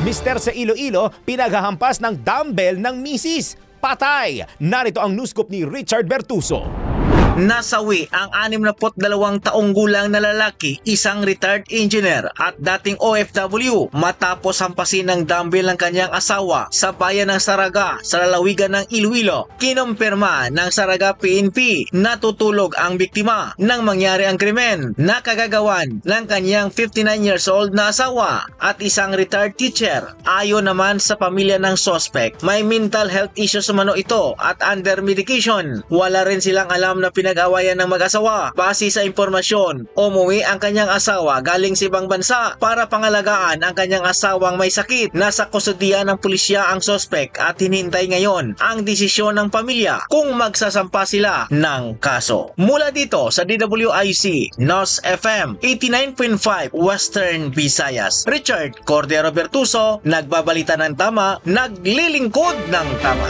Mister sa Iloilo, pinaghahampas ng dumbbell ng misis. Patay! Narito ang newscoop ni Richard Bertuso. Nasawi ang 62 taong gulang na lalaki, isang retired engineer at dating OFW matapos hampasin ng dumbbell ng kanyang asawa sa bayan ng Saraga sa lalawigan ng Iloilo. Kinumpirma ng Saraga PNP na tutulog ang biktima nang mangyari ang krimen na kagagawan ng kanyang 59 years old na asawa at isang retired teacher. Ayon naman sa pamilya ng suspect, may mental health issues mano ito at under medication. Wala rin silang alam na pinag pinag-awayan ng mag-asawa. Base sa impormasyon, umuwi ang kanyang asawa galing sa ibang bansa para pangalagaan ang kanyang asawang may sakit. Nasa kusudiya ng pulisya ang sospek at hinintay ngayon ang desisyon ng pamilya kung magsasampa sila ng kaso. Mula dito sa DWIC, NOS FM 89.5 Western Visayas. Richard Cordero Bertuso, nagbabalita ng tama, naglilingkod ng tama.